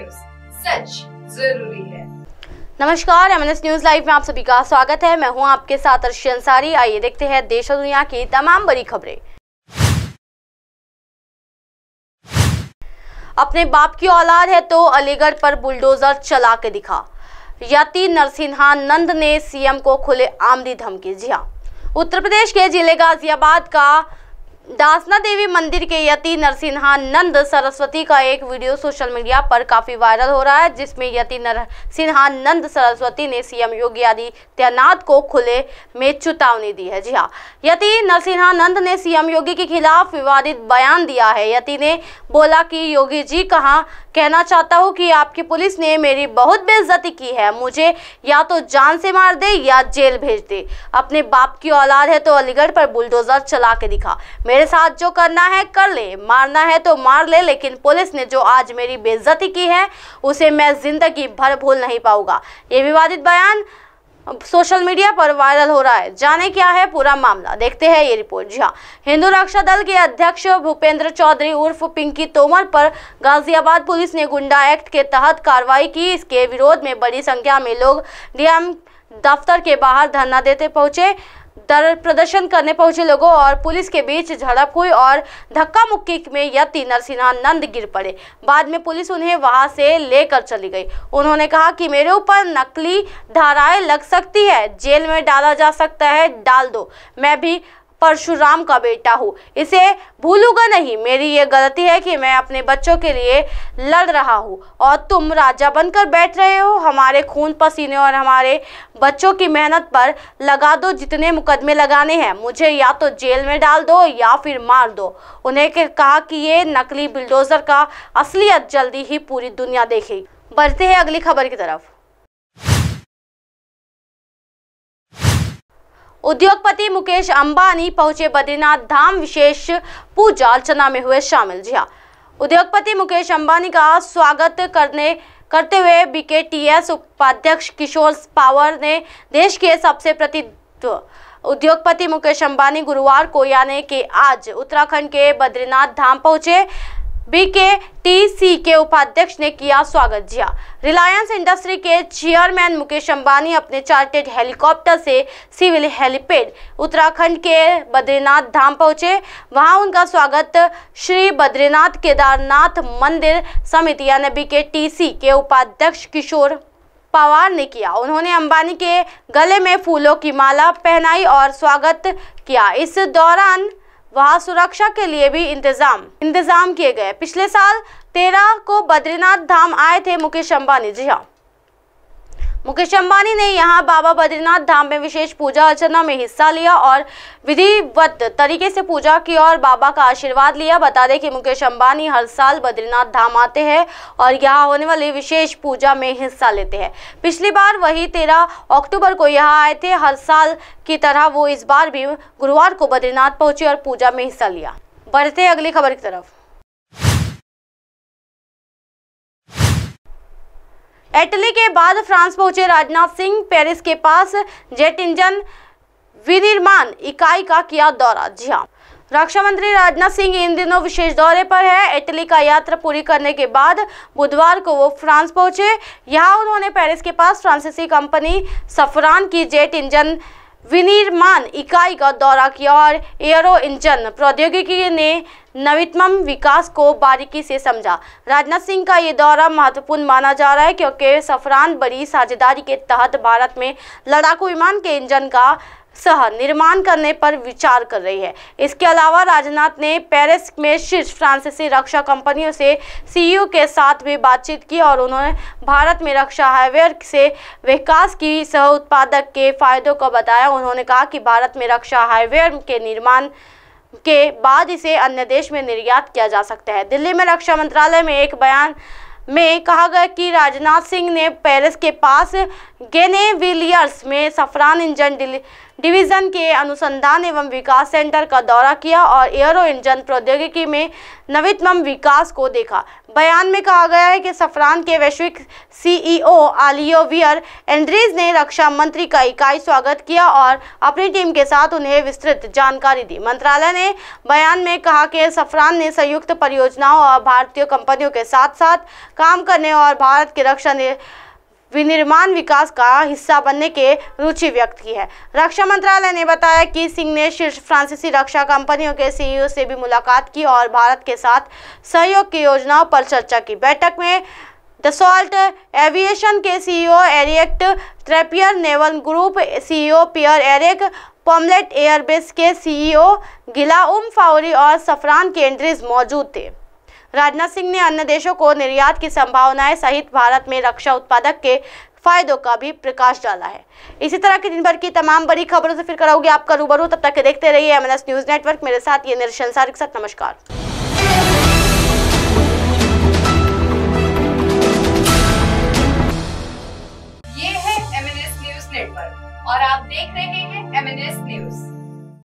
news सच जरूरी है नमस्कार एम न्यूज लाइव में आप सभी का स्वागत है मैं हूं आपके साथ अर्शी अंसारी आइए देखते हैं देश और दुनिया की तमाम बड़ी खबरें अपने बाप की औलाद है तो अलीगढ़ पर बुलडोजर चला के दिखा यति नरसिन्हा नंद ने सीएम को खुले आमदी धमकी जी उत्तर प्रदेश के जिले गाजियाबाद का दासना देवी मंदिर के यति नरसिन्हा नंद सरस्वती का एक वीडियो सोशल मीडिया पर काफ़ी वायरल हो रहा है जिसमें यति नरसिन्हा नंद सरस्वती ने सीएम योगी आदित्यनाथ को खुले में चेतावनी दी है जी हाँ यति नरसिन्हा नंद ने सीएम योगी के खिलाफ विवादित बयान दिया है यति ने बोला कि योगी जी कहा कहना चाहता हूँ कि आपकी पुलिस ने मेरी बहुत बेइज्जती की है मुझे या तो जान से मार दे या जेल भेज दे अपने बाप की औलाद है तो अलीगढ़ पर बुलडोजर चला के दिखा मेरे मेरे साथ जो करना है कर ले मारना है तो मार ले लेकिन पुलिस ने जो आज मेरी बेइज्जती की है उसे मैं ज़िंदगी भर भूल नहीं पाऊंगा ये विवादित बयान सोशल मीडिया पर वायरल हो रहा है जाने क्या है पूरा मामला देखते हैं ये रिपोर्ट जी हाँ हिंदू रक्षा दल के अध्यक्ष भूपेंद्र चौधरी उर्फ पिंकी तोमर पर गाजियाबाद पुलिस ने गुंडा एक्ट के तहत कार्रवाई की इसके विरोध में बड़ी संख्या में लोग डीएम दफ्तर के बाहर धरना देते पहुंचे प्रदर्शन करने पहुंचे लोगों और पुलिस के बीच झड़प हुई और धक्का मुक्की में यति नरसिन्हा नंद गिर पड़े बाद में पुलिस उन्हें वहां से लेकर चली गई उन्होंने कहा कि मेरे ऊपर नकली धाराएं लग सकती है जेल में डाला जा सकता है डाल दो मैं भी परशुराम का बेटा हूँ इसे भूलूंगा नहीं मेरी ये गलती है कि मैं अपने बच्चों के लिए लड़ रहा हूँ और तुम राजा बनकर बैठ रहे हो हमारे खून पसीने और हमारे बच्चों की मेहनत पर लगा दो जितने मुकदमे लगाने हैं मुझे या तो जेल में डाल दो या फिर मार दो उन्हें कहा कि ये नकली बिल्डोजर का असलियत जल्दी ही पूरी दुनिया देखेगी बढ़ते हैं अगली खबर की तरफ उद्योगपति मुकेश अंबानी पहुंचे बद्रीनाथ धाम विशेष पूजा अर्चना में हुए शामिल जी हाँ उद्योगपति मुकेश अंबानी का स्वागत करने करते हुए बीकेटीएस उपाध्यक्ष किशोर पावर ने देश के सबसे प्रतित्व उद्योगपति मुकेश अंबानी गुरुवार को यानी कि आज उत्तराखंड के बद्रीनाथ धाम पहुंचे टीसी के उपाध्यक्ष ने किया स्वागत जिया रिलायंस इंडस्ट्री के चेयरमैन मुकेश अंबानी अपने चार्टेड हेलीकॉप्टर से सिविल हेलीपेड उत्तराखंड के बद्रीनाथ धाम पहुंचे वहां उनका स्वागत श्री बद्रीनाथ केदारनाथ मंदिर समिति यानी बीकेटीसी के उपाध्यक्ष किशोर पवार ने किया उन्होंने अंबानी के गले में फूलों की माला पहनाई और स्वागत किया इस दौरान वहां सुरक्षा के लिए भी इंतजाम इंतजाम किए गए पिछले साल तेरह को बद्रीनाथ धाम आए थे मुकेश अम्बानी जी हाँ मुकेश अंबानी ने यहां बाबा बद्रीनाथ धाम में विशेष पूजा अर्चना में हिस्सा लिया और विधिवत तरीके से पूजा की और बाबा का आशीर्वाद लिया बता दें कि मुकेश अंबानी हर साल बद्रीनाथ धाम आते हैं और यहाँ होने वाली विशेष पूजा में हिस्सा लेते हैं पिछली बार वही तेरह अक्टूबर को यहाँ आए थे हर साल की तरह वो इस बार भी गुरुवार को बद्रीनाथ पहुंचे और पूजा में हिस्सा लिया बढ़ते अगली खबर की तरफ इटली के बाद फ्रांस पहुंचे राजनाथ सिंह पेरिस के पास जेट इंजन विनिर्माण इकाई का किया दौरा जी हाँ रक्षा मंत्री राजनाथ सिंह इन दिनों विशेष दौरे पर है इटली का यात्रा पूरी करने के बाद बुधवार को वो फ्रांस पहुंचे यहाँ उन्होंने पेरिस के पास फ्रांसीसी कंपनी सफरान की जेट इंजन विनिर्माण इकाई का दौरा किया और एयरो इंजन प्रौद्योगिकी ने नवीनतम विकास को बारीकी से समझा राजनाथ सिंह का ये दौरा महत्वपूर्ण माना जा रहा है क्योंकि सफरान बड़ी साझेदारी के तहत भारत में लड़ाकू विमान के इंजन का सह निर्माण करने पर विचार कर रही है इसके अलावा राजनाथ ने पेरिस में शीर्ष फ्रांसीसी रक्षा कंपनियों से सीईओ के साथ भी बातचीत की और उन्होंने भारत में रक्षा हाईवेयर से विकास की सह उत्पादक के फायदों को बताया उन्होंने कहा कि भारत में रक्षा हाईवेयर के निर्माण के बाद इसे अन्य देश में निर्यात किया जा सकता है दिल्ली में रक्षा मंत्रालय में एक बयान में कहा गया कि राजनाथ सिंह ने पेरिस के पास गेनेविलियर्स में सफरान इंजन डिली डिवीज़न के अनुसंधान एवं विकास सेंटर का दौरा किया और एयरो इंजन प्रौद्योगिकी में नवीनतम विकास को देखा बयान में कहा गया है कि सफरान के वैश्विक सीईओ आलियो वियर एंड्रीज ने रक्षा मंत्री का इकाई स्वागत किया और अपनी टीम के साथ उन्हें विस्तृत जानकारी दी मंत्रालय ने बयान में कहा कि सफरान ने संयुक्त परियोजनाओं और भारतीय कंपनियों के साथ साथ काम करने और भारत के रक्षा विनिर्माण विकास का हिस्सा बनने के रुचि व्यक्त की है रक्षा मंत्रालय ने बताया कि सिंह ने शीर्ष फ्रांसीसी रक्षा कंपनियों के सीईओ से भी मुलाकात की और भारत के साथ सहयोग की योजनाओं पर चर्चा की बैठक में दसॉल्ट एविएशन के CEO Eric Trappier Naval Group CEO Pierre Eric Pommellet Airbus के सीईओ गिलाउम फाउरी और सफरान केंड्रिज मौजूद थे राजनाथ सिंह ने अन्य देशों को निर्यात की संभावनाएं सहित भारत में रक्षा उत्पादक के फायदों का भी प्रकाश डाला है इसी तरह की दिन भर की तमाम बड़ी खबरों से फिर कराऊंगी आपका रूबरू तब तक देखते रहिए एम न्यूज नेटवर्क मेरे साथ ये निरशन के साथ नमस्कार